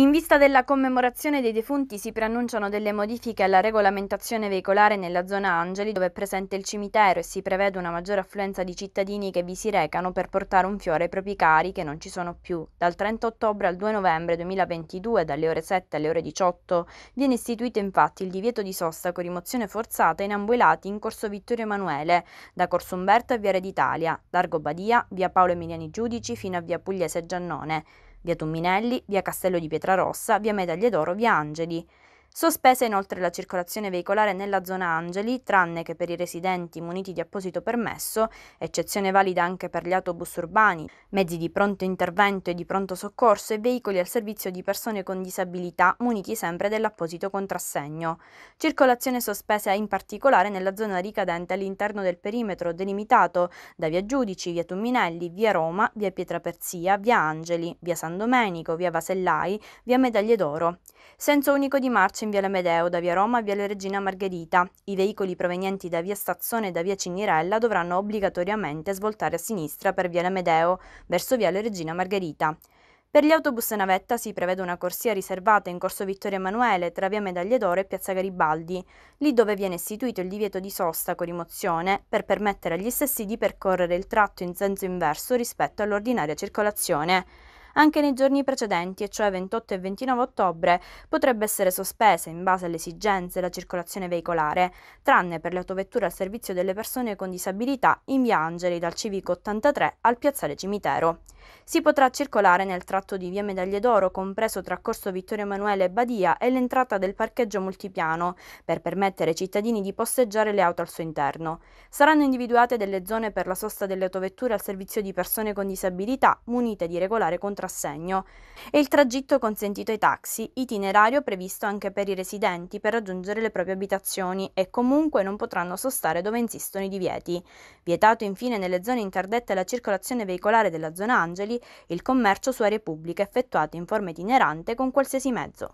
In vista della commemorazione dei defunti si preannunciano delle modifiche alla regolamentazione veicolare nella zona Angeli dove è presente il cimitero e si prevede una maggiore affluenza di cittadini che vi si recano per portare un fiore ai propri cari che non ci sono più. Dal 30 ottobre al 2 novembre 2022 dalle ore 7 alle ore 18 viene istituito infatti il divieto di sosta con rimozione forzata in ambulati in Corso Vittorio Emanuele, da Corso Umberto a Via Reditalia, Largo Badia, Via Paolo Emiliani Giudici fino a Via Pugliese Giannone via Tumminelli, via Castello di Pietrarossa, via Medaglie d'Oro, via Angeli. Sospesa inoltre la circolazione veicolare nella zona Angeli, tranne che per i residenti muniti di apposito permesso, eccezione valida anche per gli autobus urbani, mezzi di pronto intervento e di pronto soccorso e veicoli al servizio di persone con disabilità muniti sempre dell'apposito contrassegno. Circolazione sospesa in particolare nella zona ricadente all'interno del perimetro delimitato da via Giudici, via Tumminelli, via Roma, via Pietraperzia, via Angeli, via San Domenico, via Vasellai, via Medaglie d'Oro. Senso unico di marcia tracce in Viale Medeo, da Via Roma a Viale Regina Margherita. I veicoli provenienti da Via Stazione e da Via Cignirella dovranno obbligatoriamente svoltare a sinistra per Viale Medeo, verso Viale Regina Margherita. Per gli autobus navetta si prevede una corsia riservata in corso Vittorio Emanuele tra via Medaglie d'Oro e piazza Garibaldi, lì dove viene istituito il divieto di sosta con rimozione per permettere agli stessi di percorrere il tratto in senso inverso rispetto all'ordinaria circolazione anche nei giorni precedenti, e cioè 28 e 29 ottobre, potrebbe essere sospesa in base alle esigenze la circolazione veicolare, tranne per le autovetture al servizio delle persone con disabilità in via Angeli dal civico 83 al piazzale cimitero. Si potrà circolare nel tratto di via Medaglie d'Oro, compreso tra Corso Vittorio Emanuele e Badia, e l'entrata del parcheggio multipiano, per permettere ai cittadini di posteggiare le auto al suo interno. Saranno individuate delle zone per la sosta delle autovetture al servizio di persone con disabilità, munite di regolare contrassegno. E il tragitto consentito ai taxi, itinerario previsto anche per i residenti per raggiungere le proprie abitazioni e comunque non potranno sostare dove insistono i divieti. Vietato infine nelle zone interdette la circolazione veicolare della zona Angela Angeli il commercio su aree pubbliche effettuato in forma itinerante con qualsiasi mezzo.